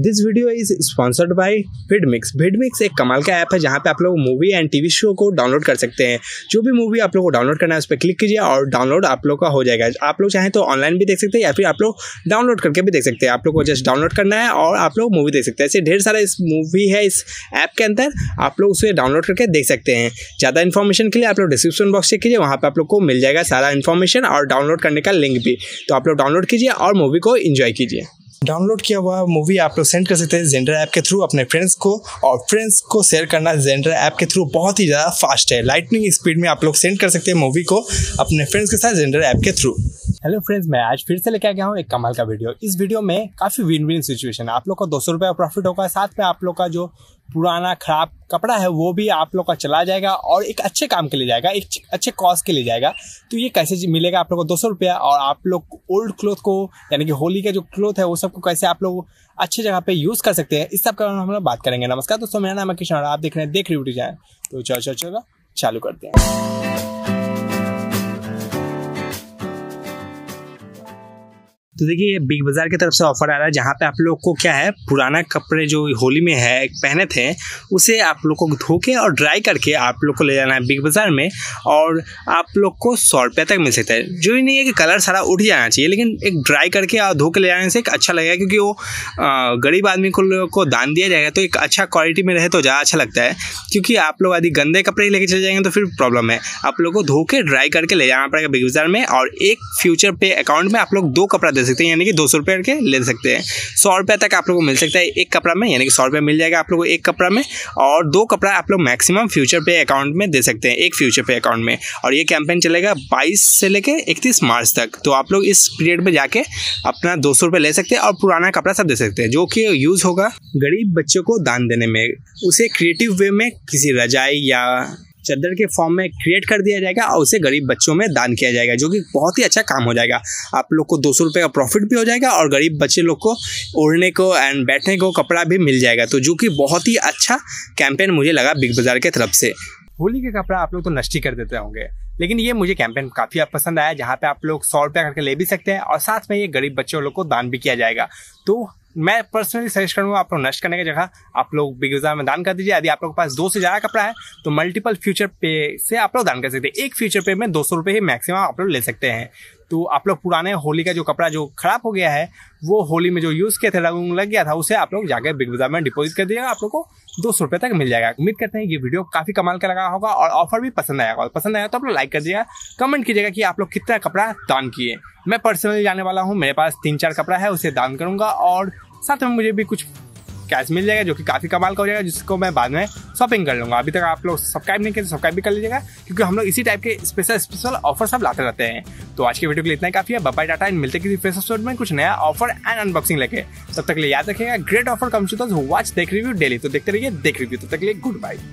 this video is sponsored by फिडमिक्स फिडमिक्स एक कमाल का ऐप है जहाँ पे आप लोग मूवी एंड टीवी शो को डाउनलोड कर सकते हैं जो भी मूवी आप लोग को डाउनलोड करना है उस पर क्लिक कीजिए और डाउनलोड आप लोग का हो जाएगा आप लोग चाहें तो ऑनलाइन भी देख सकते हैं या फिर आप लोग डाउनलोड करके भी देख सकते हैं आप लोग को जस्ट डाउनलोड करना है और आप लोग मूवी देख सकते हैं ऐसे ढेर सारा इस मूवी है इस ऐप के अंदर आप लोग उसे डाउनलोड करके देख सकते हैं ज़्यादा इन्फॉर्मेशन के लिए आप लोग डिस्क्रिप्शन बॉक्स चेक कीजिए वहाँ पर आप लोग को मिल जाएगा सारा इन्फॉर्मेशन और डाउनलोड करने का लिंक भी तो आप लोग डाउनलोड कीजिए और मूवी को इन्जॉय कीजिए डाउनलोड किया हुआ मूवी आप लोग सेंड कर सकते हैं जेंडर ऐप के थ्रू अपने फ्रेंड्स को और फ्रेंड्स को शेयर करना जेंडर ऐप के थ्रू बहुत ही ज़्यादा फास्ट है लाइटनिंग स्पीड में आप लोग सेंड कर सकते हैं मूवी को अपने फ्रेंड्स के साथ जेंडर ऐप के थ्रू हेलो फ्रेंड्स मैं आज फिर से लेके आ गया हूँ एक कमाल का वीडियो इस वीडियो में काफी विन विन सिचुएशन आप लोग का दो सौ रुपया प्रॉफिट होगा साथ में आप लोग का जो पुराना खराब कपड़ा है वो भी आप लोग का चला जाएगा और एक अच्छे काम के लिए जाएगा एक अच्छे कॉज के लिए जाएगा तो ये कैसे मिलेगा आप लोग को दो सौ रुपया और आप लोग ओल्ड क्लोथ को यानी कि होली का जो क्लोथ है वो सबको कैसे आप लोग अच्छी जगह पे यूज़ कर सकते हैं इस सब का हम लोग बात करेंगे नमस्कार दोस्तों मेरा नाम है किशन आप देख रहे हैं देख रहे यूट्यूब तो चलो चलो चलो चालू करते हैं तो देखिए ये बिग बाज़ार की तरफ से ऑफर आ रहा है जहाँ पे आप लोग को क्या है पुराना कपड़े जो होली में है पहने थे उसे आप लोग को धो के और ड्राई करके आप लोग को ले जाना है बिग बाज़ार में और आप लोग को सौ रुपये तक मिल सकता है जो ही नहीं है कि कलर सारा उठ जाना चाहिए लेकिन एक ड्राई करके और धो के ले जाने से एक अच्छा लगेगा क्योंकि वो गरीब आदमी को, को दान दिया जाएगा तो एक अच्छा क्वालिटी में रहे तो ज़्यादा अच्छा लगता है क्योंकि आप लोग यदि गंदे कपड़े ही लेके चले जाएंगे तो फिर प्रॉब्लम है आप लोग को धो के ड्राई करके ले जाना पड़ेगा बिग बाज़ार में और एक फ्यूचर पे अकाउंट में आप लोग दो कपड़ा दे सकते हैं यानी कि दो सौ रुपये के ले सकते हैं सौ रुपये तक आप लोग को मिल सकता है एक कपड़ा में यानी कि सौ रुपये मिल जाएगा आप लोग को एक कपड़ा में और दो कपड़ा आप लोग मैक्सिमम फ्यूचर पे अकाउंट में दे सकते हैं एक फ्यूचर पे अकाउंट में और ये कैंपेन चलेगा बाईस से लेकर इकतीस मार्च तक तो आप लोग इस पीरियड में जाके अपना दो सौ ले सकते हैं और पुराना कपड़ा सब दे सकते हैं जो कि यूज़ होगा गरीब बच्चों को दान देने में उसे क्रिएटिव वे में किसी रजाई या चद्दर के फॉर्म में क्रिएट कर दिया जाएगा और उसे गरीब बच्चों में दान किया जाएगा जो कि बहुत ही अच्छा काम हो जाएगा आप लोग को दो सौ का प्रॉफिट भी हो जाएगा और गरीब बच्चे लोग को ओढ़ने को एंड बैठने को कपड़ा भी मिल जाएगा तो जो कि बहुत ही अच्छा कैंपेन मुझे लगा बिग बाज़ार के तरफ से होली के कपड़ा आप लोग तो नष्टी कर देते होंगे लेकिन ये मुझे कैंपेन काफ़ी पसंद आया जहाँ पे आप लोग सौ रुपया करके ले भी सकते हैं और साथ में ये गरीब बच्चों लोग को दान भी किया जाएगा तो मैं पर्सनली सजेस्ट करूंगा आप लोग नष्ट करने की जगह आप लोग बिग बाजार में दान कर दीजिए यदि आप लोग के पास दो से ज़्यादा कपड़ा है तो मल्टीपल फ्यूचर पे से आप लोग दान कर सकते हैं एक फ्यूचर पे में दो सौ रुपये ही मैक्सिमम आप लोग ले सकते हैं तो आप लोग पुराने होली का जो कपड़ा जो खराब हो गया है वो होली में जो यूज़ किया था रंग लग गया था उसे आप लोग जाकर बिग बाजार में डिपोजिट कर दिएगा आप लोग को दो सौ रुपये तक मिल जाएगा उम्मीद करते हैं ये वीडियो काफ़ी कमाल का लगा होगा और ऑफर भी पसंद आएगा और पसंद आया तो आप लोग लाइक कर दिएगा कमेंट कीजिएगा कि आप लोग कितना कपड़ा दान किए मैं पर्सनली जाने वाला हूँ मेरे पास तीन चार कपड़ा है उसे दान करूंगा और साथ में मुझे भी कुछ कैश मिल जाएगा जो कि काफ़ी कमाल का हो जाएगा जिसको मैं बाद में शॉपिंग कर लूँगा अभी तक आप लोग सब्सक्राइब नहीं किया तो सब्सक्राइब भी कर लीजिएगा क्योंकि हम लोग इसी टाइप के स्पेशल स्पेशल ऑफर सब लाते रहते हैं तो आज के वीडियो के लिए इतना काफ़ी है बाय डाटा एंड मिलते किसी फेसबुक स्टोर में कुछ नया ऑफर एंड अनबॉक्सिंग लेके तब तक लिए याद रखेगा great offer come to watch देख रिव्यू डेली तो देखते रहिए देख रिव्यू तब तक लिए गुड बाई